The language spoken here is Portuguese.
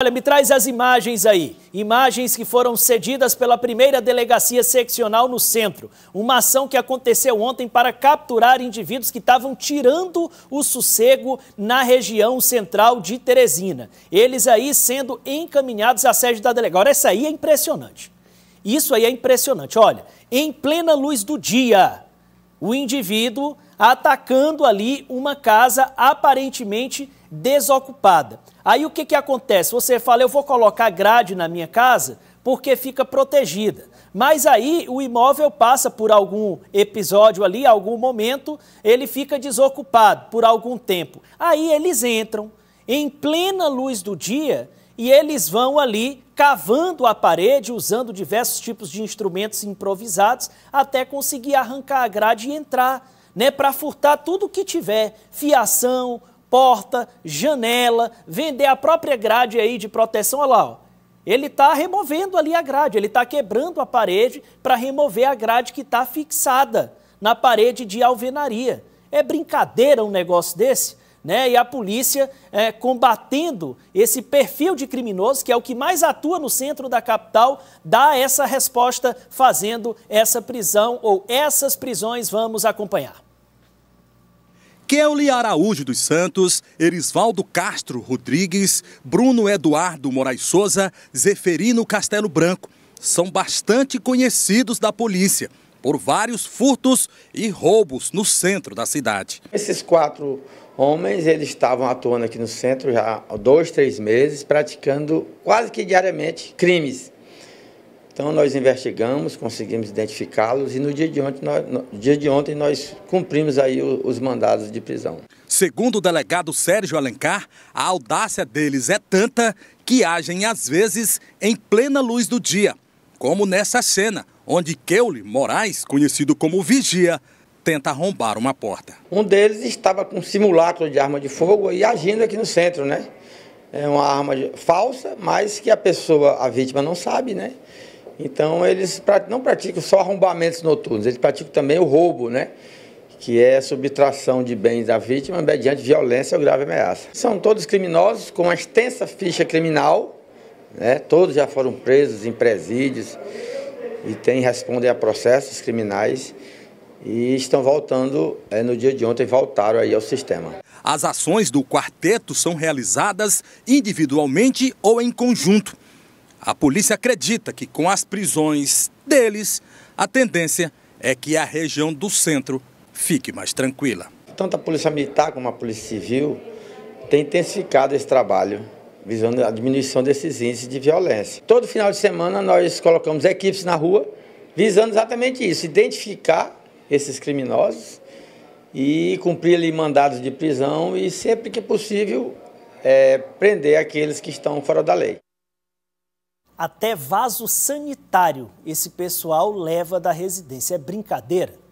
Olha, me traz as imagens aí. Imagens que foram cedidas pela primeira delegacia seccional no centro. Uma ação que aconteceu ontem para capturar indivíduos que estavam tirando o sossego na região central de Teresina. Eles aí sendo encaminhados à sede da delegacia. Olha, essa aí é impressionante. Isso aí é impressionante. Olha, em plena luz do dia, o indivíduo atacando ali uma casa aparentemente desocupada. Aí o que, que acontece? Você fala, eu vou colocar grade na minha casa porque fica protegida. Mas aí o imóvel passa por algum episódio ali, algum momento, ele fica desocupado por algum tempo. Aí eles entram em plena luz do dia e eles vão ali cavando a parede, usando diversos tipos de instrumentos improvisados, até conseguir arrancar a grade e entrar, né, para furtar tudo que tiver, fiação, porta, janela, vender a própria grade aí de proteção, olha lá, ó. Ele está removendo ali a grade, ele está quebrando a parede para remover a grade que está fixada na parede de alvenaria. É brincadeira um negócio desse? Né? E a polícia é, combatendo esse perfil de criminoso, que é o que mais atua no centro da capital, dá essa resposta fazendo essa prisão ou essas prisões. Vamos acompanhar. Kelly Araújo dos Santos, Erisvaldo Castro Rodrigues, Bruno Eduardo Moraes Souza, Zeferino Castelo Branco são bastante conhecidos da polícia por vários furtos e roubos no centro da cidade. Esses quatro homens, eles estavam atuando aqui no centro já há dois, três meses, praticando quase que diariamente crimes então nós investigamos, conseguimos identificá-los e no dia de ontem nós, no dia de ontem nós cumprimos aí os mandados de prisão. Segundo o delegado Sérgio Alencar, a audácia deles é tanta que agem às vezes em plena luz do dia, como nessa cena, onde Keule Moraes, conhecido como Vigia, tenta arrombar uma porta. Um deles estava com um simulacro de arma de fogo e agindo aqui no centro, né? É uma arma falsa, mas que a pessoa, a vítima não sabe, né? Então eles não praticam só arrombamentos noturnos, eles praticam também o roubo, né? que é subtração de bens da vítima mediante violência ou grave ameaça. São todos criminosos com uma extensa ficha criminal, né? todos já foram presos em presídios e têm respondem a processos criminais e estão voltando, é, no dia de ontem, voltaram aí ao sistema. As ações do quarteto são realizadas individualmente ou em conjunto. A polícia acredita que com as prisões deles, a tendência é que a região do centro fique mais tranquila. Tanto a Polícia Militar como a Polícia Civil têm intensificado esse trabalho, visando a diminuição desses índices de violência. Todo final de semana nós colocamos equipes na rua visando exatamente isso, identificar esses criminosos e cumprir ali mandados de prisão e sempre que possível é, prender aqueles que estão fora da lei. Até vaso sanitário esse pessoal leva da residência. É brincadeira?